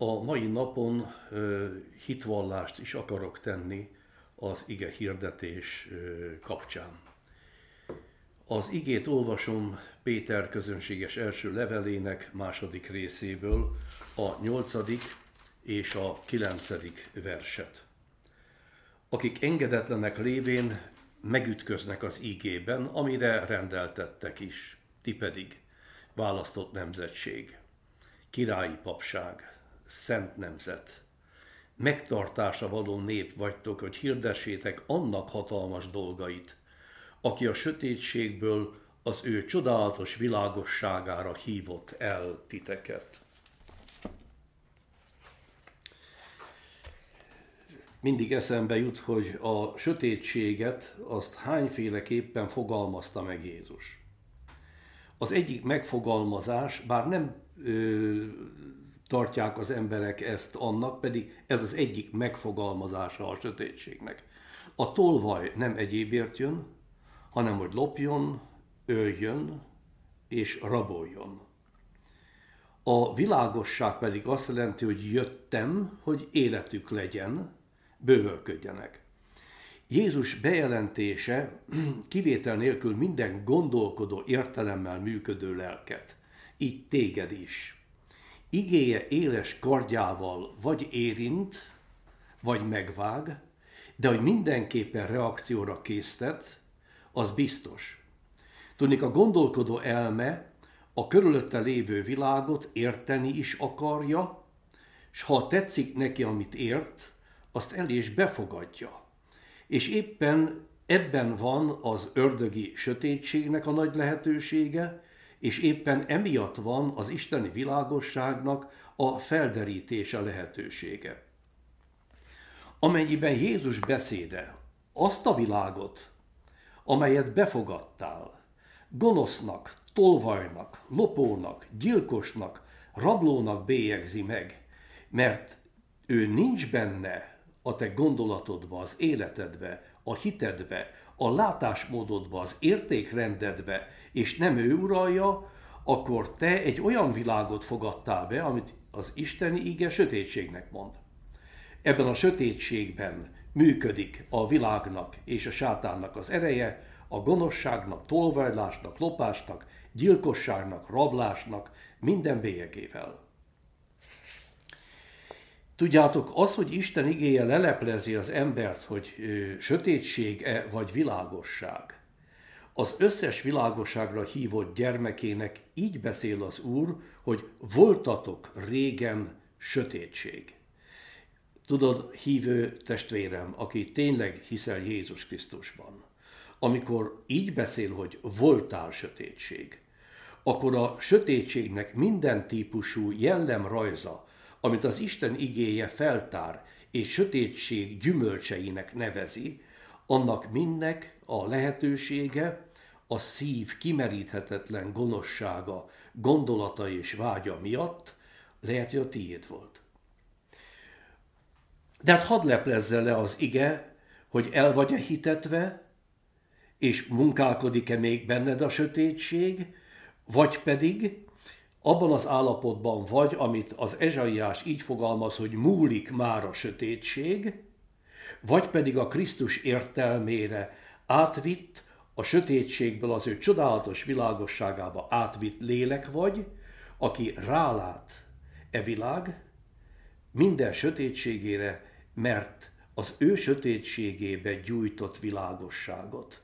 A mai napon hitvallást is akarok tenni az ige hirdetés kapcsán. Az igét olvasom Péter közönséges első levelének második részéből, a nyolcadik és a kilencedik verset. Akik engedetlenek lévén megütköznek az ígében, amire rendeltettek is, ti pedig választott nemzetség, királyi papság, szent nemzet. Megtartása való nép vagytok, hogy hirdessétek annak hatalmas dolgait, aki a sötétségből az ő csodálatos világosságára hívott el titeket. Mindig eszembe jut, hogy a sötétséget azt hányféleképpen fogalmazta meg Jézus. Az egyik megfogalmazás, bár nem ö, tartják az emberek ezt annak, pedig ez az egyik megfogalmazása a sötétségnek. A tolvaj nem egyébért jön, hanem hogy lopjon, öljön és raboljon. A világosság pedig azt jelenti, hogy jöttem, hogy életük legyen, bővölködjenek. Jézus bejelentése kivétel nélkül minden gondolkodó értelemmel működő lelket, így téged is igéje éles kardjával vagy érint, vagy megvág, de hogy mindenképpen reakcióra késztet, az biztos. Tudnék, a gondolkodó elme a körülötte lévő világot érteni is akarja, és ha tetszik neki, amit ért, azt el is befogadja. És éppen ebben van az ördögi sötétségnek a nagy lehetősége, és éppen emiatt van az isteni világosságnak a felderítése lehetősége. Amennyiben Jézus beszéde azt a világot, amelyet befogadtál, gonosznak, tolvajnak, lopónak, gyilkosnak, rablónak bélyegzi meg, mert ő nincs benne a te gondolatodba, az életedbe, a hitedbe, a látásmódodba, az értékrendedbe, és nem ő uralja, akkor te egy olyan világot fogadtál be, amit az isteni ige sötétségnek mond. Ebben a sötétségben működik a világnak és a sátánnak az ereje, a gonoszságnak, tolvajlásnak, lopásnak, gyilkosságnak, rablásnak, minden bélyegével. Tudjátok, az, hogy Isten igéje leleplezi az embert, hogy ö, sötétség-e vagy világosság, az összes világosságra hívott gyermekének így beszél az Úr, hogy voltatok régen sötétség. Tudod, hívő testvérem, aki tényleg hiszel Jézus Krisztusban, amikor így beszél, hogy voltál sötétség, akkor a sötétségnek minden típusú jellemrajza, amit az Isten igéje feltár és sötétség gyümölcseinek nevezi, annak mindnek a lehetősége a szív kimeríthetetlen gonossága, gondolata és vágya miatt lehet, hogy a tiéd volt. De hát hadd leplezze le az ige, hogy el vagy-e hitetve, és munkálkodik-e még benned a sötétség, vagy pedig abban az állapotban vagy, amit az Ezsaiás így fogalmaz, hogy múlik már a sötétség, vagy pedig a Krisztus értelmére átvitt, a sötétségből az ő csodálatos világosságába átvitt lélek vagy, aki rálát e világ minden sötétségére, mert az ő sötétségébe gyújtott világosságot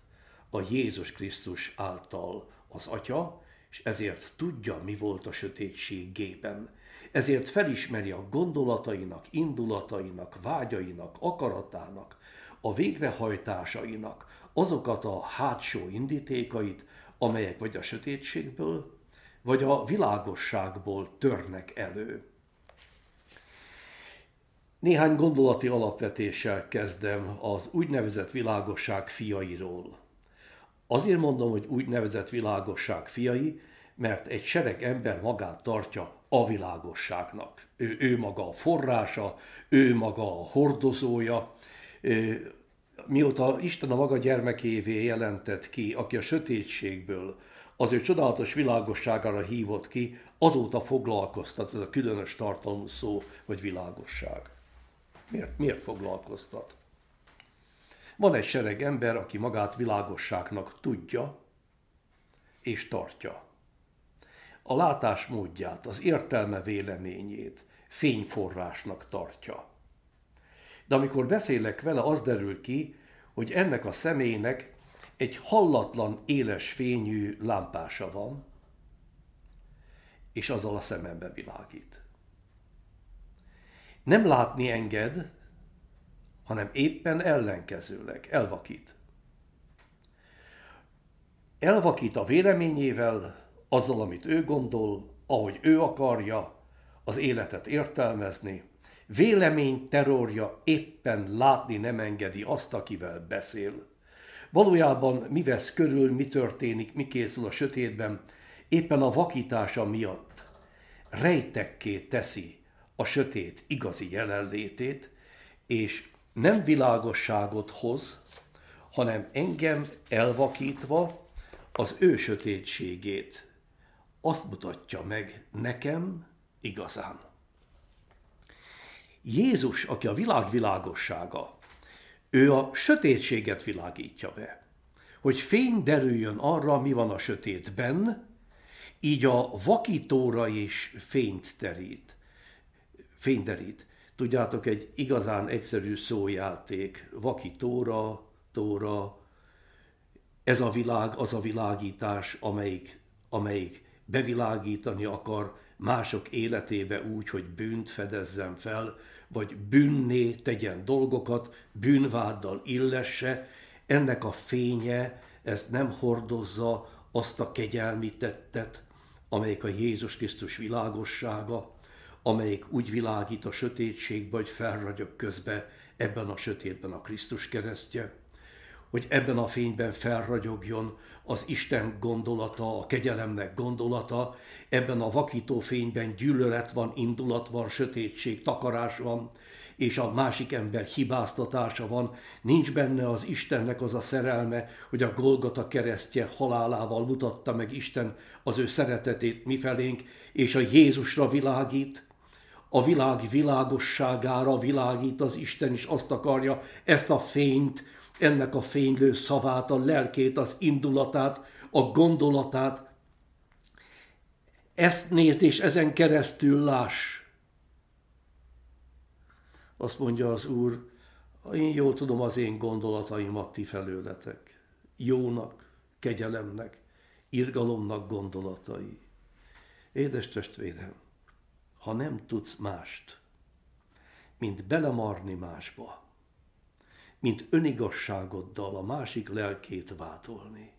a Jézus Krisztus által az Atya, és ezért tudja, mi volt a sötétségében. Ezért felismeri a gondolatainak, indulatainak, vágyainak, akaratának, a végrehajtásainak azokat a hátsó indítékait, amelyek vagy a sötétségből, vagy a világosságból törnek elő. Néhány gondolati alapvetéssel kezdem az úgynevezett világosság fiairól – Azért mondom, hogy úgynevezett világosság fiai, mert egy sereg ember magát tartja a világosságnak. Ő, ő maga a forrása, ő maga a hordozója. Ő, mióta Isten a maga gyermekévé jelentett ki, aki a sötétségből az ő csodálatos világosságára hívott ki, azóta foglalkoztat ez a különös tartalmú szó, vagy világosság. Miért, miért foglalkoztat? Van egy sereg ember, aki magát világosságnak tudja és tartja. A látás módját, az értelme véleményét fényforrásnak tartja. De amikor beszélek vele, az derül ki, hogy ennek a személynek egy hallatlan éles fényű lámpása van, és azzal a szemembe világít. Nem látni enged, hanem éppen ellenkezőleg elvakít. Elvakít a véleményével, azzal, amit ő gondol, ahogy ő akarja, az életet értelmezni. Vélemény terrorja éppen látni nem engedi azt, akivel beszél. Valójában mi vesz körül, mi történik, mi készül a sötétben, éppen a vakítása miatt rejtekké teszi a sötét igazi jelenlétét, és nem világosságot hoz, hanem engem elvakítva az ő sötétségét. Azt mutatja meg nekem igazán. Jézus, aki a világ világossága, ő a sötétséget világítja be, hogy fény derüljön arra, mi van a sötétben, így a vakítóra is fényt terít, fény derít. Tudjátok, egy igazán egyszerű szójáték, vaki tóra, tóra, ez a világ az a világítás, amelyik, amelyik bevilágítani akar mások életébe úgy, hogy bűnt fedezzen fel, vagy bűnné tegyen dolgokat, bűnváddal illesse, ennek a fénye ezt nem hordozza azt a kegyelmi tettet, amelyik a Jézus Krisztus világossága, amelyik úgy világít a sötétségbe, hogy felragyog közbe ebben a sötétben a Krisztus keresztje, hogy ebben a fényben felragyogjon az Isten gondolata, a kegyelemnek gondolata, ebben a vakító fényben gyűlölet van, indulat van, sötétség, takarás van, és a másik ember hibáztatása van, nincs benne az Istennek az a szerelme, hogy a Golgata keresztje halálával mutatta meg Isten az ő szeretetét mifelénk, és a Jézusra világít, a világ világosságára világít az Isten is azt akarja, ezt a fényt, ennek a fénylő szavát, a lelkét, az indulatát, a gondolatát, ezt nézd és ezen keresztül láss. Azt mondja az Úr, én jól tudom az én gondolataimat ti felőletek. Jónak, kegyelemnek, irgalomnak gondolatai. Édes testvérem, ha nem tudsz mást, mint belemarni másba, mint önigazságoddal a másik lelkét vátolni,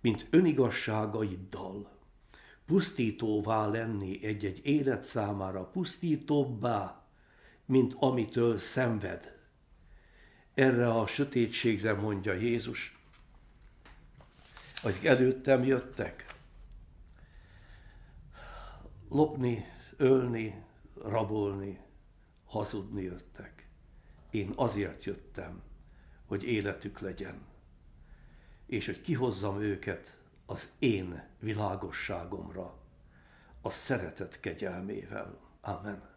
mint önigazságaiddal pusztítóvá lenni egy-egy élet számára pusztítóbbá, mint amitől szenved. Erre a sötétségre mondja Jézus, akik előttem jöttek. Lopni ölni, rabolni, hazudni jöttek. Én azért jöttem, hogy életük legyen, és hogy kihozzam őket az én világosságomra, a szeretet kegyelmével. Amen.